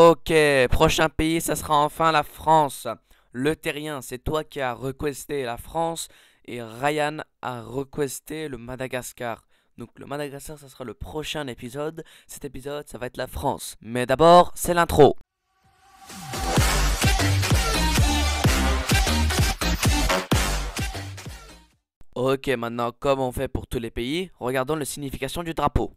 Ok, prochain pays, ça sera enfin la France. Le Terrien, c'est toi qui as requesté la France et Ryan a requesté le Madagascar. Donc le Madagascar, ça sera le prochain épisode. Cet épisode, ça va être la France. Mais d'abord, c'est l'intro. Ok, maintenant, comme on fait pour tous les pays, regardons la signification du drapeau.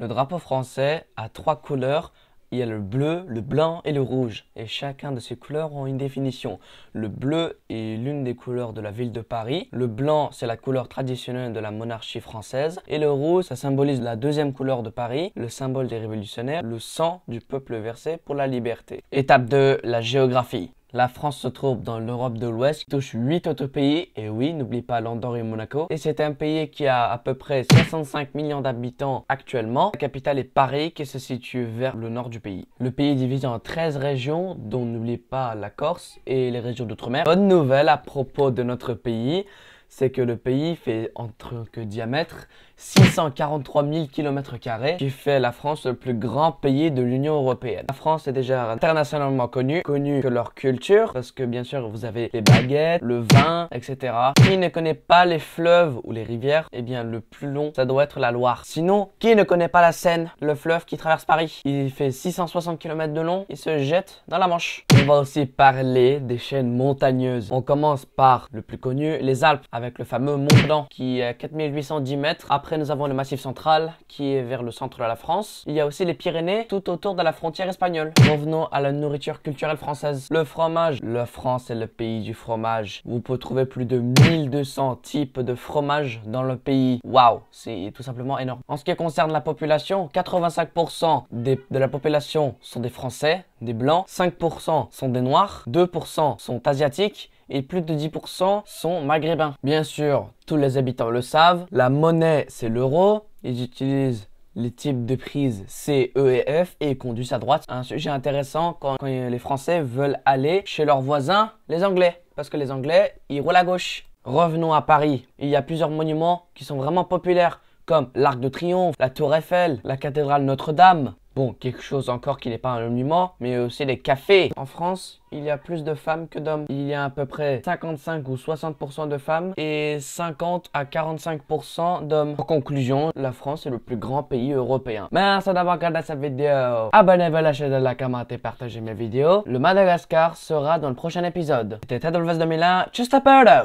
Le drapeau français a trois couleurs. Il y a le bleu, le blanc et le rouge. Et chacun de ces couleurs ont une définition. Le bleu est l'une des couleurs de la ville de Paris. Le blanc, c'est la couleur traditionnelle de la monarchie française. Et le rouge, ça symbolise la deuxième couleur de Paris, le symbole des révolutionnaires, le sang du peuple versé pour la liberté. Étape 2, la géographie. La France se trouve dans l'Europe de l'Ouest, qui touche 8 autres pays, et oui, n'oublie pas l'Andorre et Monaco. Et c'est un pays qui a à peu près 65 millions d'habitants actuellement. La capitale est Paris, qui se situe vers le nord du pays. Le pays est divisé en 13 régions, dont n'oublie pas la Corse et les régions d'outre-mer. Bonne nouvelle à propos de notre pays, c'est que le pays fait entre que diamètre 643 000 km, qui fait la France le plus grand pays de l'Union européenne. La France est déjà internationalement connue, connue que leur culture, parce que bien sûr vous avez les baguettes, le vin, etc. Qui ne connaît pas les fleuves ou les rivières Eh bien le plus long, ça doit être la Loire. Sinon, qui ne connaît pas la Seine, le fleuve qui traverse Paris Il fait 660 km de long, il se jette dans la Manche. On va aussi parler des chaînes montagneuses. On commence par le plus connu, les Alpes avec le fameux Mont Blanc qui est à 4810 mètres. Après, nous avons le Massif Central qui est vers le centre de la France. Il y a aussi les Pyrénées tout autour de la frontière espagnole. Revenons à la nourriture culturelle française. Le fromage. La France est le pays du fromage. Vous pouvez trouver plus de 1200 types de fromage dans le pays. Waouh, c'est tout simplement énorme. En ce qui concerne la population, 85% de la population sont des Français, des Blancs, 5% sont des Noirs, 2% sont asiatiques et plus de 10% sont maghrébins. Bien sûr, tous les habitants le savent, la monnaie c'est l'euro, ils utilisent les types de prises C, E et F et conduisent à droite. Un sujet intéressant quand les Français veulent aller chez leurs voisins, les Anglais, parce que les Anglais, ils roulent à gauche. Revenons à Paris. Il y a plusieurs monuments qui sont vraiment populaires comme l'Arc de Triomphe, la Tour Eiffel, la cathédrale Notre-Dame. Bon, quelque chose encore qui n'est pas un monument, mais aussi les cafés. En France, il y a plus de femmes que d'hommes. Il y a à peu près 55 ou 60% de femmes et 50 à 45% d'hommes. En conclusion, la France est le plus grand pays européen. Merci d'avoir regardé cette vidéo. Abonnez-vous à la chaîne, de la et partagez mes vidéos. Le Madagascar sera dans le prochain épisode. C'était 2001, Just 2001, tchuss